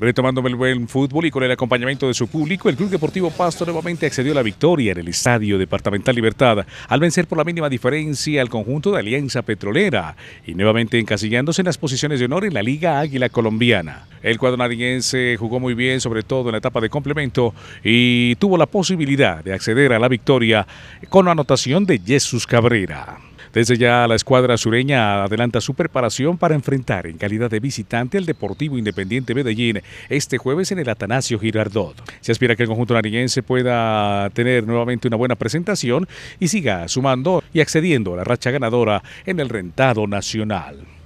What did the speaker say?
Retomando el buen fútbol y con el acompañamiento de su público, el Club Deportivo Pasto nuevamente accedió a la victoria en el Estadio Departamental Libertad al vencer por la mínima diferencia al conjunto de Alianza Petrolera y nuevamente encasillándose en las posiciones de honor en la Liga Águila Colombiana. El cuadro nariñense jugó muy bien, sobre todo en la etapa de complemento, y tuvo la posibilidad de acceder a la victoria con anotación de Jesús Cabrera. Desde ya la escuadra sureña adelanta su preparación para enfrentar en calidad de visitante al Deportivo Independiente Medellín este jueves en el Atanasio Girardot. Se aspira que el conjunto nariñense pueda tener nuevamente una buena presentación y siga sumando y accediendo a la racha ganadora en el rentado nacional.